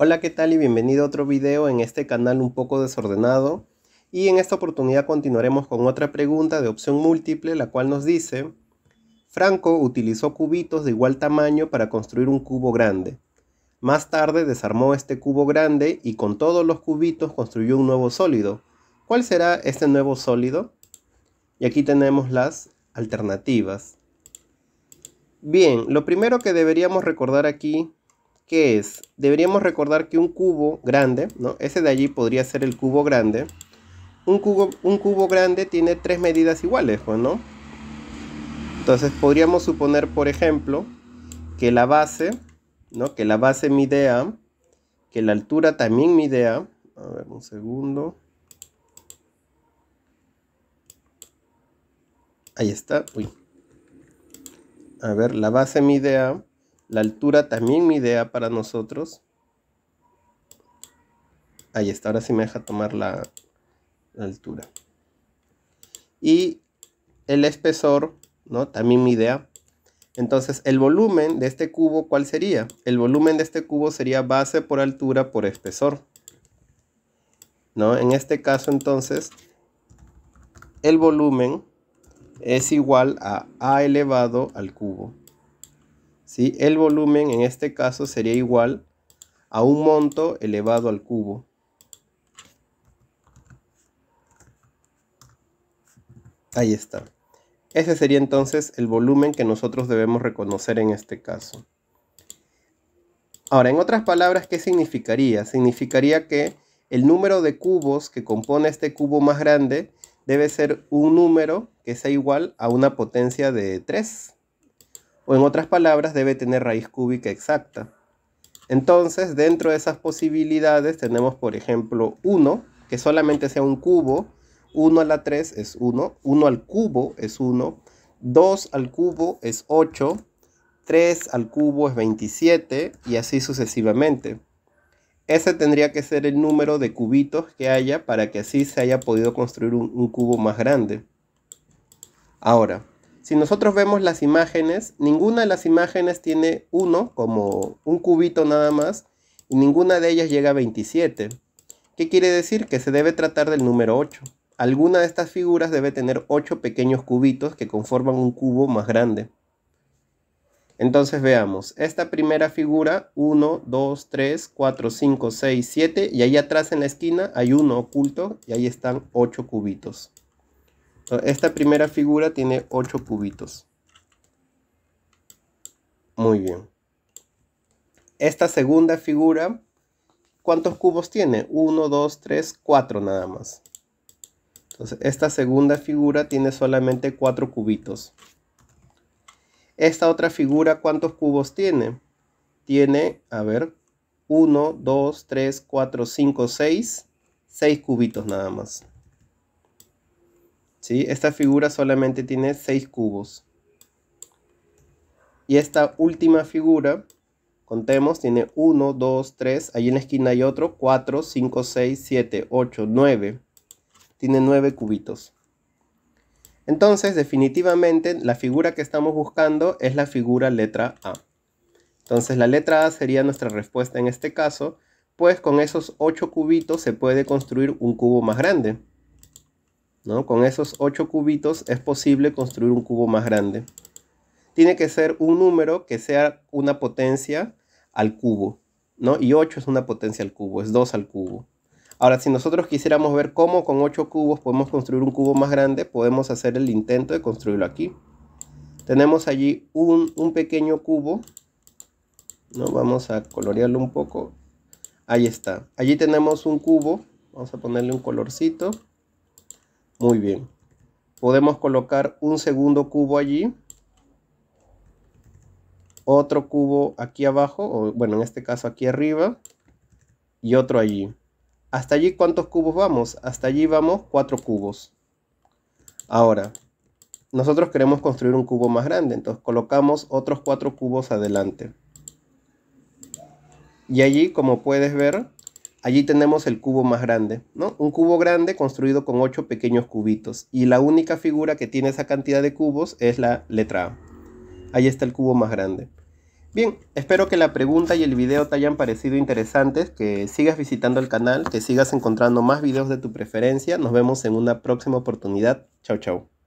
Hola qué tal y bienvenido a otro video en este canal un poco desordenado y en esta oportunidad continuaremos con otra pregunta de opción múltiple la cual nos dice Franco utilizó cubitos de igual tamaño para construir un cubo grande. Más tarde desarmó este cubo grande y con todos los cubitos construyó un nuevo sólido. ¿Cuál será este nuevo sólido? Y aquí tenemos las alternativas. Bien, lo primero que deberíamos recordar aquí ¿Qué es? Deberíamos recordar que un cubo grande, ¿no? Ese de allí podría ser el cubo grande. Un cubo, un cubo grande tiene tres medidas iguales, pues, ¿no? Entonces podríamos suponer, por ejemplo, que la base, ¿no? Que la base mide A, que la altura también mide A. A ver, un segundo. Ahí está. Uy. A ver, la base mide A la altura también mi idea para nosotros. Ahí está, ahora sí me deja tomar la, altura. Y el espesor, ¿no? También mi idea. Entonces, el volumen de este cubo, ¿cuál sería? El volumen de este cubo sería base por altura por espesor. ¿No? En este caso, entonces, el volumen es igual a A elevado al cubo. El volumen en este caso sería igual a un monto elevado al cubo. Ahí está. Ese sería entonces el volumen que nosotros debemos reconocer en este caso. Ahora, en otras palabras, ¿qué significaría? Significaría que el número de cubos que compone este cubo más grande debe ser un número que sea igual a una potencia de 3 o en otras palabras debe tener raíz cúbica exacta. Entonces, dentro de esas posibilidades tenemos, por ejemplo, 1, que solamente sea un cubo, 1 a la 3 es 1, 1 al cubo es 1, 2 al cubo es 8, 3 al cubo es 27 y así sucesivamente. Ese tendría que ser el número de cubitos que haya para que así se haya podido construir un, un cubo más grande. Ahora, si nosotros vemos las imágenes, ninguna de las imágenes tiene uno como un cubito nada más y ninguna de ellas llega a 27. ¿Qué quiere decir? Que se debe tratar del número 8. Alguna de estas figuras debe tener 8 pequeños cubitos que conforman un cubo más grande. Entonces veamos, esta primera figura, 1, 2, 3, 4, 5, 6, 7, y ahí atrás en la esquina hay uno oculto y ahí están 8 cubitos. Esta primera figura tiene 8 cubitos. Muy bien. Esta segunda figura, ¿cuántos cubos tiene? 1, 2, 3, 4 nada más. Entonces, esta segunda figura tiene solamente 4 cubitos. Esta otra figura, ¿cuántos cubos tiene? Tiene, a ver, 1, 2, 3, 4, 5, 6, 6 cubitos nada más. Esta figura solamente tiene 6 cubos. Y esta última figura, contemos, tiene 1, 2, 3, ahí en la esquina hay otro, 4, 5, 6, 7, 8, 9. Tiene 9 cubitos. Entonces, definitivamente, la figura que estamos buscando es la figura letra A. Entonces, la letra A sería nuestra respuesta en este caso, pues con esos 8 cubitos se puede construir un cubo más grande. Con esos 8 cubitos es posible construir un cubo más grande. Tiene que ser un número que sea una potencia al cubo, ¿no? Y 8 es una potencia al cubo, es 2 al cubo. Ahora, si nosotros quisiéramos ver cómo con 8 cubos podemos construir un cubo más grande, podemos hacer el intento de construirlo aquí. Tenemos allí un, pequeño cubo. ¿no? Vamos a colorearlo un poco. Ahí está. Allí tenemos un cubo. Vamos a ponerle un colorcito. Muy bien. Podemos colocar un segundo cubo allí. Otro cubo aquí abajo, bueno, en este caso aquí arriba. Y otro allí. ¿Hasta allí cuántos cubos vamos? Hasta allí vamos cuatro cubos. Ahora, nosotros queremos construir un cubo más grande, entonces colocamos otros cuatro cubos adelante. Y allí, como puedes ver, Allí tenemos el cubo más grande, ¿no? Un cubo grande construido con ocho pequeños cubitos. Y la única figura que tiene esa cantidad de cubos es la letra A. Ahí está el cubo más grande. Bien, espero que la pregunta y el video te hayan parecido interesantes, que sigas visitando el canal, que sigas encontrando más videos de tu preferencia. Nos vemos en una próxima oportunidad. Chau, chao.